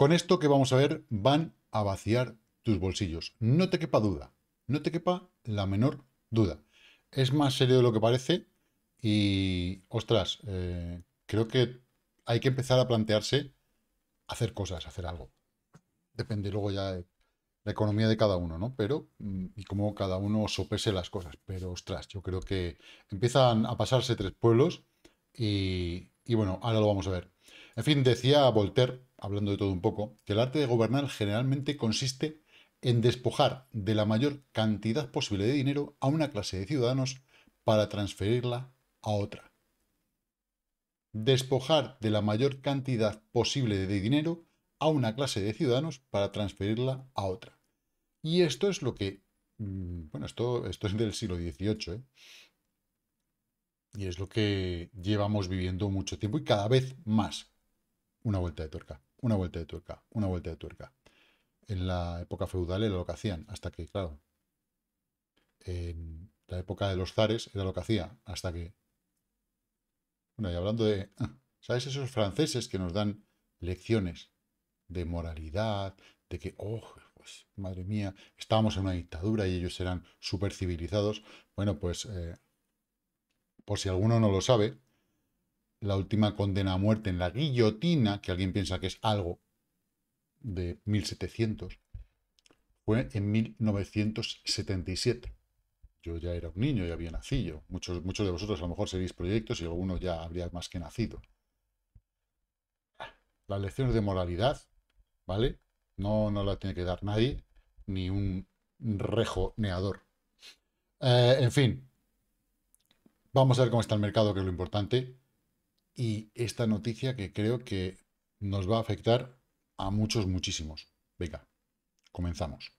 Con esto que vamos a ver, van a vaciar tus bolsillos. No te quepa duda, no te quepa la menor duda. Es más serio de lo que parece y, ostras, eh, creo que hay que empezar a plantearse hacer cosas, hacer algo. Depende luego ya de la economía de cada uno, ¿no? Pero, mm, y cómo cada uno sopese las cosas. Pero, ostras, yo creo que empiezan a pasarse tres pueblos y, y bueno, ahora lo vamos a ver. En fin, decía Voltaire hablando de todo un poco, que el arte de gobernar generalmente consiste en despojar de la mayor cantidad posible de dinero a una clase de ciudadanos para transferirla a otra. Despojar de la mayor cantidad posible de dinero a una clase de ciudadanos para transferirla a otra. Y esto es lo que... Mm, bueno, esto, esto es del siglo XVIII, ¿eh? Y es lo que llevamos viviendo mucho tiempo y cada vez más. Una vuelta de tuerca una vuelta de tuerca, una vuelta de tuerca. En la época feudal era lo que hacían, hasta que, claro, en la época de los zares era lo que hacía, hasta que... Bueno, y hablando de... ¿Sabes? Esos franceses que nos dan lecciones de moralidad, de que, oh, pues, madre mía, estábamos en una dictadura y ellos eran súper civilizados. Bueno, pues, eh, por si alguno no lo sabe, la última condena a muerte en la guillotina, que alguien piensa que es algo de 1700, fue en 1977. Yo ya era un niño, ya había nacido. Muchos, muchos de vosotros a lo mejor seréis proyectos y alguno ya habría más que nacido. Las lecciones de moralidad, ¿vale? No, no tiene que dar nadie, ni un rejoneador. Eh, en fin, vamos a ver cómo está el mercado, que es lo importante y esta noticia que creo que nos va a afectar a muchos, muchísimos. Venga, comenzamos.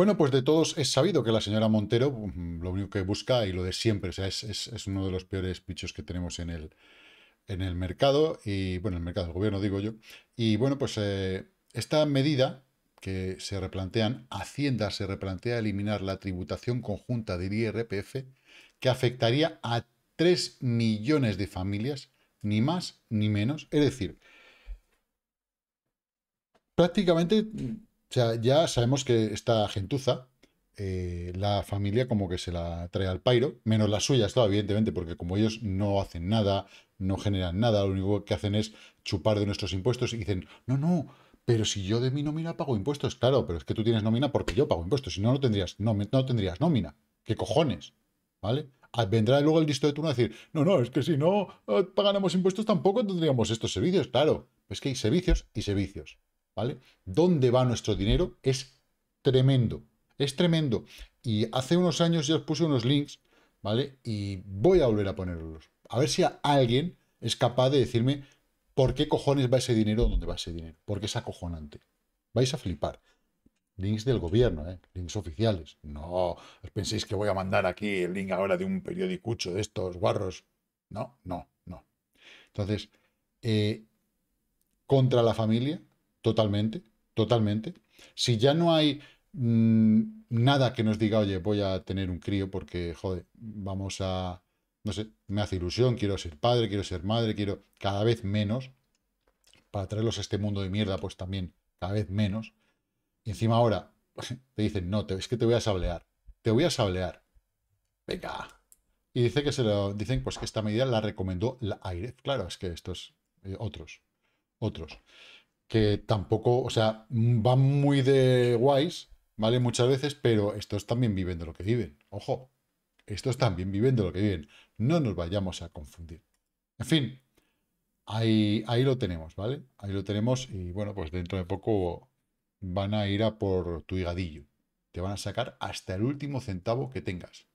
Bueno, pues de todos es sabido que la señora Montero mm, lo único que busca y lo de siempre, o sea, es, uno de los peores bichos que tenemos en el, en el mercado, y bueno, el mercado del gobierno, digo yo. Y bueno, pues eh, esta medida que se replantean, Hacienda se replantea eliminar la tributación conjunta del IRPF que afectaría a 3 millones de familias, ni más ni menos. Es decir, prácticamente o sea, ya sabemos que esta gentuza, eh, la familia como que se la trae al pairo, menos la suya, esto, evidentemente, porque como ellos no hacen nada, no generan nada, lo único que hacen es chupar de nuestros impuestos y dicen, no, no, pero si yo de mi nómina pago impuestos, claro, pero es que tú tienes nómina porque yo pago impuestos, si no, no tendrías, no, no tendrías nómina, ¿qué cojones? ¿Vale? Ah, vendrá luego el listo de turno a decir, no, no, es que si no eh, pagáramos impuestos tampoco tendríamos estos servicios, claro, es que hay servicios y servicios. ¿vale? ¿Dónde va nuestro dinero? Es tremendo, es tremendo. Y hace unos años ya os puse unos links, ¿vale? Y voy a volver a ponerlos. A ver si a alguien es capaz de decirme por qué cojones va ese dinero dónde va ese dinero. Porque es acojonante. Vais a flipar. Links del gobierno, ¿eh? links oficiales. No, os penséis que voy a mandar aquí el link ahora de un periodicucho de estos guarros. No, no, no. Entonces, eh, contra la familia, Totalmente, totalmente. Si ya no hay mm, nada que nos diga, oye, voy a tener un crío porque, joder, vamos a, no sé, me hace ilusión, quiero ser padre, quiero ser madre, quiero cada vez menos, para traerlos a este mundo de mierda, pues también cada vez menos. Y encima ahora te dicen, no, es que te voy a sablear, te voy a sablear. Venga. Y dice que se lo, dicen pues que esta medida la recomendó la aire Claro, es que estos, eh, otros, otros que tampoco, o sea, van muy de guays, ¿vale? Muchas veces, pero estos también viven de lo que viven. Ojo, estos también viven de lo que viven. No nos vayamos a confundir. En fin, ahí, ahí lo tenemos, ¿vale? Ahí lo tenemos y bueno, pues dentro de poco van a ir a por tu higadillo. Te van a sacar hasta el último centavo que tengas.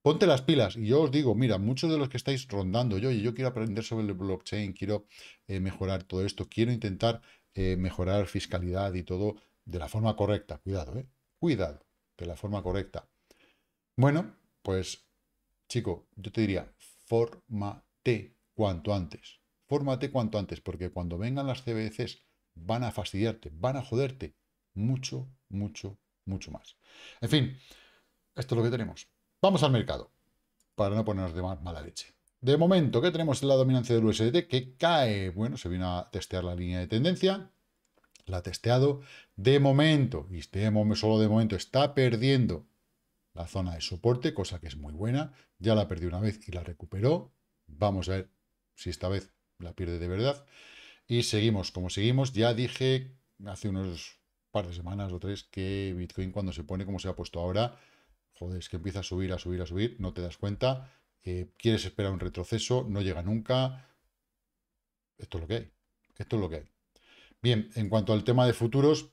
Ponte las pilas y yo os digo, mira, muchos de los que estáis rondando, yo, yo quiero aprender sobre el blockchain, quiero eh, mejorar todo esto, quiero intentar eh, mejorar fiscalidad y todo de la forma correcta. Cuidado, ¿eh? Cuidado, de la forma correcta. Bueno, pues, chico, yo te diría, fórmate cuanto antes. Fórmate cuanto antes, porque cuando vengan las CBDCs van a fastidiarte, van a joderte mucho, mucho, mucho más. En fin, esto es lo que tenemos. Vamos al mercado, para no ponernos de mala leche. De momento, ¿qué tenemos? en La dominancia del USDT que cae. Bueno, se vino a testear la línea de tendencia. La ha testeado. De momento, y este solo de momento, está perdiendo la zona de soporte, cosa que es muy buena. Ya la perdió una vez y la recuperó. Vamos a ver si esta vez la pierde de verdad. Y seguimos como seguimos. Ya dije hace unos par de semanas o tres que Bitcoin cuando se pone como se ha puesto ahora, joder, es que empieza a subir, a subir, a subir, no te das cuenta quieres esperar un retroceso, no llega nunca. Esto es lo que hay. Esto es lo que hay. Bien, en cuanto al tema de futuros,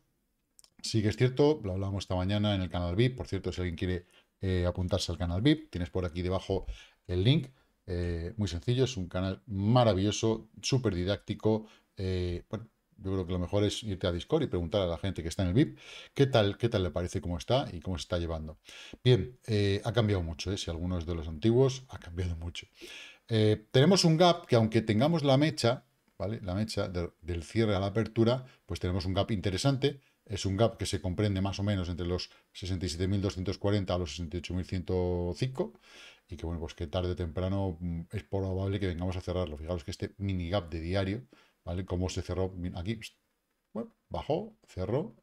sí que es cierto, lo hablábamos esta mañana en el canal VIP. Por cierto, si alguien quiere eh, apuntarse al canal VIP, tienes por aquí debajo el link. Eh, muy sencillo, es un canal maravilloso, súper didáctico. Eh, bueno, yo creo que lo mejor es irte a Discord y preguntar a la gente que está en el VIP qué tal, qué tal le parece, cómo está y cómo se está llevando. Bien, eh, ha cambiado mucho, ¿eh? si algunos de los antiguos, ha cambiado mucho. Eh, tenemos un gap que aunque tengamos la mecha, ¿vale? La mecha del cierre a la apertura, pues tenemos un gap interesante. Es un gap que se comprende más o menos entre los 67.240 a los 68.105 y que, bueno, pues que tarde o temprano mm, es probable que vengamos a cerrarlo. Fijaros que este mini gap de diario ¿vale? Como se cerró aquí, bueno, bajó, cerró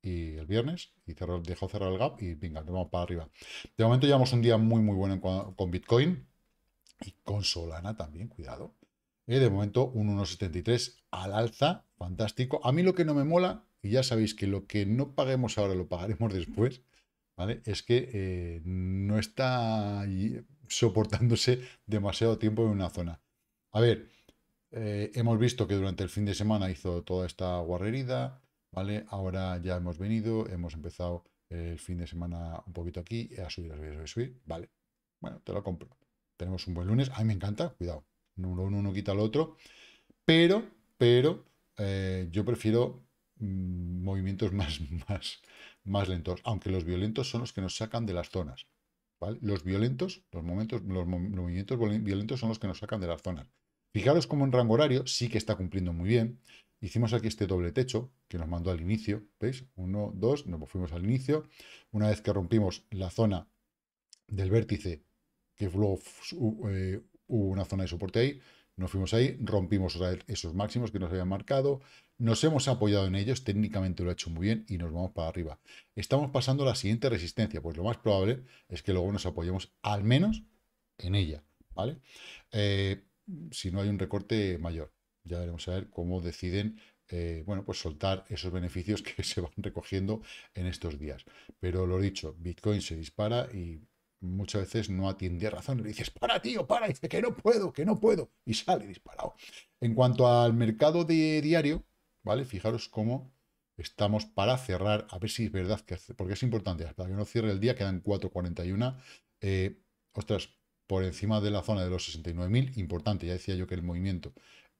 y el viernes y cerró, dejó cerrar el gap y venga, nos vamos para arriba. De momento llevamos un día muy, muy bueno con Bitcoin y con Solana también, cuidado. ¿eh? de momento un 1,73 al alza, fantástico. A mí lo que no me mola, y ya sabéis que lo que no paguemos ahora lo pagaremos después, ¿vale? Es que eh, no está soportándose demasiado tiempo en una zona. A ver, eh, hemos visto que durante el fin de semana hizo toda esta guarrerida, ¿vale? Ahora ya hemos venido, hemos empezado el fin de semana un poquito aquí, eh, a subir, a subir, a subir, ¿vale? Bueno, te lo compro. Tenemos un buen lunes, a mí me encanta, cuidado, uno, uno quita al otro, pero, pero, eh, yo prefiero mm, movimientos más, más, más lentos, aunque los violentos son los que nos sacan de las zonas, ¿vale? Los violentos, los, momentos, los movimientos violentos son los que nos sacan de las zonas. Fijaros como en rango horario sí que está cumpliendo muy bien. Hicimos aquí este doble techo que nos mandó al inicio, ¿veis? Uno, dos, nos fuimos al inicio. Una vez que rompimos la zona del vértice, que luego eh, hubo una zona de soporte ahí, nos fuimos ahí, rompimos esos máximos que nos habían marcado, nos hemos apoyado en ellos, técnicamente lo ha hecho muy bien y nos vamos para arriba. Estamos pasando a la siguiente resistencia, pues lo más probable es que luego nos apoyemos al menos en ella, ¿vale? Eh, si no hay un recorte mayor. Ya veremos a ver cómo deciden eh, bueno, pues soltar esos beneficios que se van recogiendo en estos días. Pero lo dicho, Bitcoin se dispara y muchas veces no atiende a razón. Le dices, para tío, para, y dice que no puedo, que no puedo, y sale disparado. En cuanto al mercado de diario, ¿vale? Fijaros cómo estamos para cerrar, a ver si es verdad, que porque es importante, para que no cierre el día, quedan 4.41. Eh, ostras, por encima de la zona de los 69.000, importante, ya decía yo que el movimiento,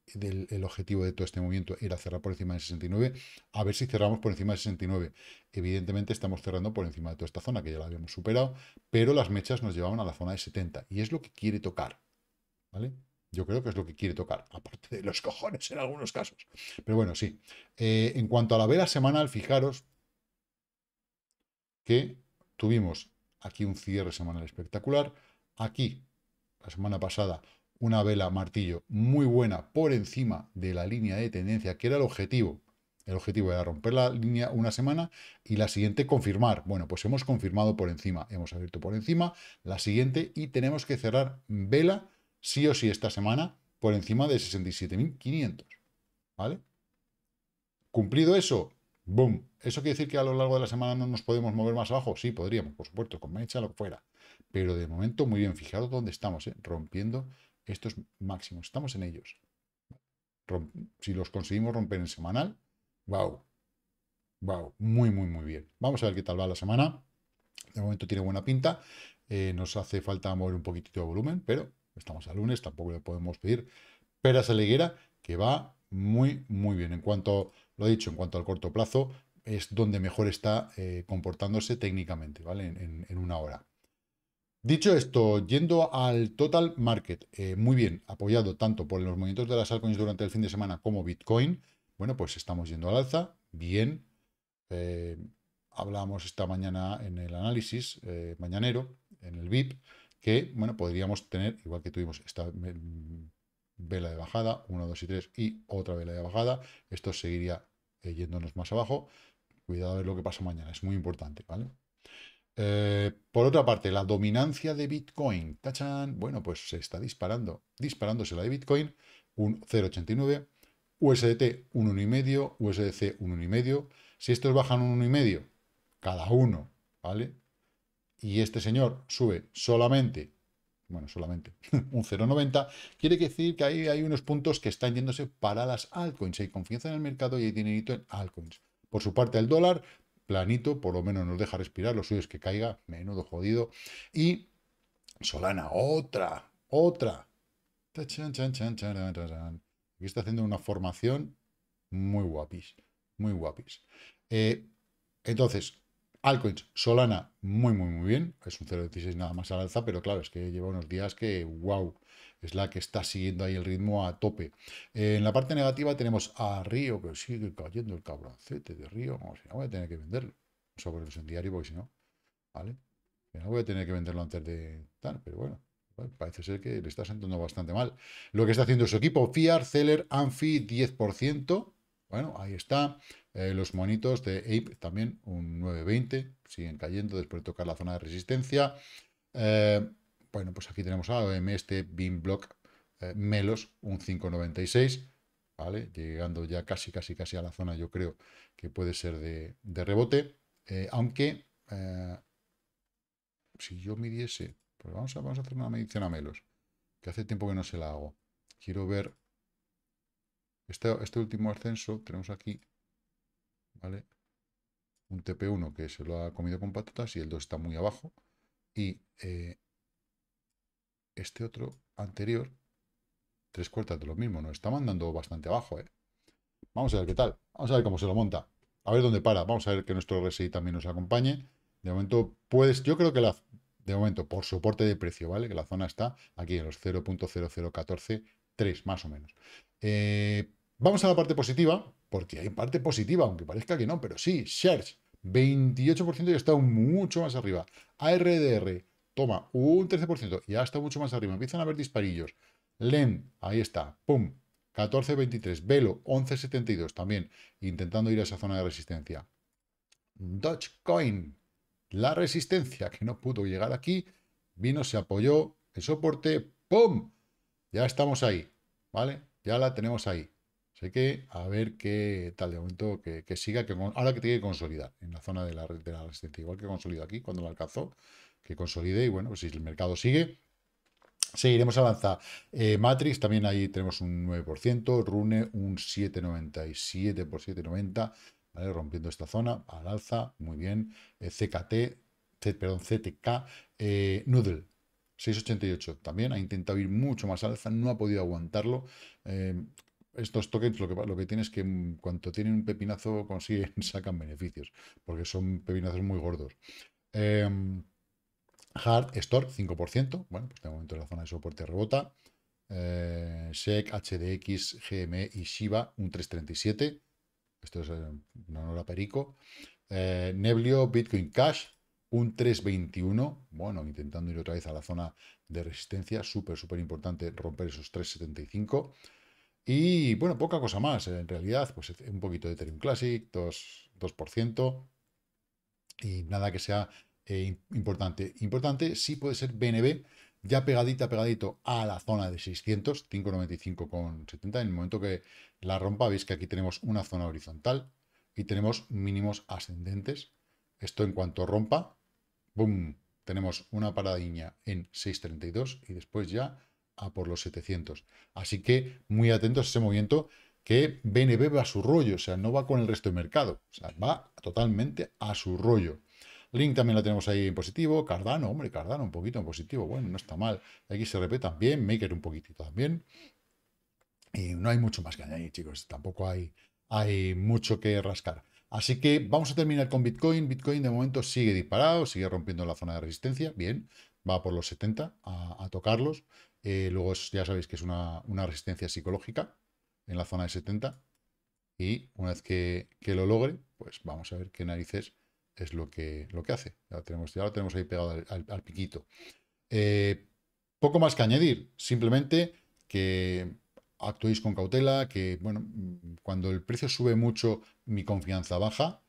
el objetivo de todo este movimiento era cerrar por encima de 69, a ver si cerramos por encima de 69. Evidentemente estamos cerrando por encima de toda esta zona, que ya la habíamos superado, pero las mechas nos llevaban a la zona de 70, y es lo que quiere tocar, ¿vale? Yo creo que es lo que quiere tocar, aparte de los cojones en algunos casos. Pero bueno, sí. Eh, en cuanto a la vela semanal, fijaros que tuvimos aquí un cierre semanal espectacular, aquí, la semana pasada, una vela martillo muy buena por encima de la línea de tendencia, que era el objetivo. El objetivo era romper la línea una semana y la siguiente confirmar. Bueno, pues hemos confirmado por encima, hemos abierto por encima la siguiente y tenemos que cerrar vela sí o sí esta semana por encima de 67.500. ¿Vale? Cumplido eso, boom. ¿Eso quiere decir que a lo largo de la semana no nos podemos mover más abajo? Sí, podríamos, por supuesto, con mecha, lo que fuera. Pero de momento, muy bien, fijaros dónde estamos, ¿eh? rompiendo estos máximos. Estamos en ellos. si los conseguimos romper en semanal, wow, wow, muy, muy, muy bien. Vamos a ver qué tal va la semana. De momento tiene buena pinta. Eh, nos hace falta mover un poquitito de volumen, pero estamos a lunes, tampoco le podemos pedir peras a la que va muy, muy bien. En cuanto, lo he dicho, en cuanto al corto plazo, es donde mejor está eh, comportándose técnicamente, ¿vale? en una hora. Dicho esto, yendo al total market, eh, muy bien, apoyado tanto por los movimientos de las altcoins durante el fin de semana como Bitcoin, bueno, pues estamos yendo al alza, bien. Eh, hablamos esta mañana en el análisis eh, mañanero, en el VIP, que, bueno, podríamos tener, igual que tuvimos esta vela de bajada, 1, 2 y 3, y otra vela de bajada, esto seguiría yéndonos más abajo. Cuidado ver lo que pasa mañana, es muy importante, ¿vale? Eh, por otra parte, la dominancia de Bitcoin. Tachan, bueno, pues se está disparando. Disparándose la de Bitcoin, un 0,89. USDT, un 1,5. USDC, un 1,5. Si estos bajan un 1,5, cada uno, ¿vale? Y este señor sube solamente, bueno, solamente un 0,90, quiere decir que ahí hay unos puntos que están yéndose para las altcoins. Hay confianza en el mercado y hay dinerito en altcoins. Por su parte, el dólar planito, por lo menos nos deja respirar, lo suyo es que caiga, menudo jodido. Y Solana, otra, otra. Aquí está haciendo una formación muy guapis, muy guapis. Eh, entonces, Altcoins, Solana, muy, muy, muy bien. Es un 0.16 nada más al alza, pero claro, es que lleva unos días que, wow, es la que está siguiendo ahí el ritmo a tope. Eh, en la parte negativa tenemos a Río, que sigue cayendo el cabroncete de Río. vamos, si no, voy a tener que venderlo. Sobre los en diario, porque si no, ¿vale? No voy a tener que venderlo antes de tal, pero bueno. Parece ser que le está sentando bastante mal. Lo que está haciendo su equipo, FIAR, Celer, Anfi, 10%. Bueno, ahí está. Eh, los monitos de Ape también, un 9.20, siguen cayendo después de tocar la zona de resistencia. Eh, bueno, pues aquí tenemos a OM, este Beam Block eh, Melos, un 5.96, ¿vale? Llegando ya casi, casi, casi a la zona, yo creo que puede ser de, rebote. aunque, si yo midiese, pues vamos a, vamos a hacer una medición a Melos, que hace tiempo que no se la hago. Quiero ver este, este último ascenso, tenemos aquí ¿vale? Un TP1 que se lo ha comido con patatas y el 2 está muy abajo. Y eh, este otro anterior, tres cuartas de lo mismo, nos está mandando bastante abajo, ¿eh? Vamos a ver qué tal, vamos a ver cómo se lo monta, a ver dónde para, vamos a ver que nuestro RSI también nos acompañe. De momento, puedes, yo creo que la, de momento, por soporte de precio, ¿vale? Que la zona está aquí en los 0.00143, más o menos. Eh, vamos a la parte positiva, porque hay parte positiva, aunque parezca que no, pero sí, shares, 28% ya está mucho más arriba. ARDR, toma, un 13%, y ya está mucho más arriba. Empiezan a haber disparillos. LEN, ahí está, pum, 14.23. Velo, 11.72 también, intentando ir a esa zona de resistencia. Dogecoin, la resistencia que no pudo llegar aquí, vino, se apoyó, el soporte, ¡pum! Ya estamos ahí, ¿vale? Ya la tenemos ahí que a ver qué tal de momento que, que siga, que ahora que tiene que consolidar en la zona de la, de la resistencia, igual que consolidó aquí cuando lo alcanzó, que consolide y bueno, pues si el mercado sigue, seguiremos a Eh, Matrix también ahí tenemos un 9%, Rune un 7,97 por 7,90, ¿vale? rompiendo esta zona al alza, muy bien, eh, CKT, perdón, CTK, eh, Noodle 6,88 también, ha intentado ir mucho más alza, no ha podido aguantarlo. Eh, estos tokens lo que, lo que tienen es que mm, cuanto tienen un pepinazo consiguen, sacan beneficios, porque son pepinazos muy gordos. Em, Hard Store, 5%. Bueno, pues de momento la zona de soporte rebota. Eh, SEC, HDX, GME y Shiba, un 337. Esto es eh, una honor Perico. Eh, Neblio, Bitcoin Cash, un 321. Bueno, intentando ir otra vez a la zona de resistencia. Súper, súper importante romper esos 375. Y bueno, poca cosa más. Eh, en realidad, pues un poquito de Ethereum Classic, 2%, y nada que sea eh, importante. Importante sí puede ser BNB, ya pegadita, pegadito a la zona de 600, 595,70. En el momento que la rompa, veis que aquí tenemos una zona horizontal y tenemos mínimos ascendentes. Esto en cuanto rompa, boom, tenemos una paradiña en 632 y después ya a por los 700. Así que muy atentos a ese movimiento que BNB va a su rollo, o sea, no va con el resto del mercado, va totalmente a su rollo. Link también la tenemos ahí en positivo, Cardano, hombre, Cardano un poquito en positivo, bueno, no está mal. XRP también, Maker un poquitito también. Y no hay mucho más que añadir, chicos, tampoco hay, hay mucho que rascar. Así que vamos a terminar con Bitcoin. Bitcoin de momento sigue disparado, sigue rompiendo la zona de resistencia, bien, va por los 70 a tocarlos. Eh, luego ya sabéis que es una, resistencia psicológica en la zona de 70. Y una vez que, lo logre, pues vamos a ver qué narices es lo que, lo que hace. Ya lo tenemos, ya lo tenemos ahí pegado al, piquito. Eh, poco más que añadir, simplemente que actuéis con cautela, que bueno, cuando el precio sube mucho, mi confianza baja.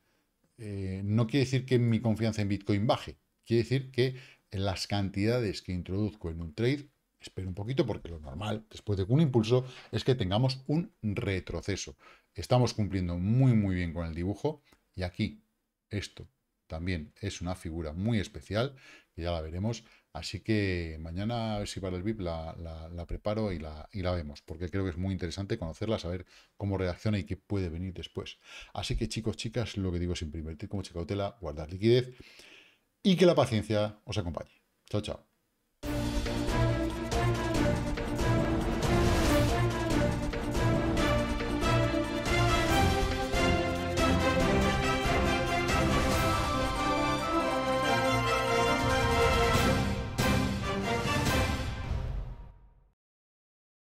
Eh, no quiere decir que mi confianza en Bitcoin baje, quiere decir que las cantidades que introduzco en un trade Espero un poquito porque lo normal, después de un impulso, es que tengamos un retroceso. Estamos cumpliendo muy, muy bien con el dibujo. Y aquí, esto también es una figura muy especial, que ya la veremos. Así que mañana, a ver si para el VIP la, preparo y la, la, vemos, porque creo que es muy interesante conocerla, saber cómo reacciona y qué puede venir después. Así que chicos, chicas, lo que digo siempre, invertir como cautela, guardar liquidez y que la paciencia os acompañe. Chao, chao.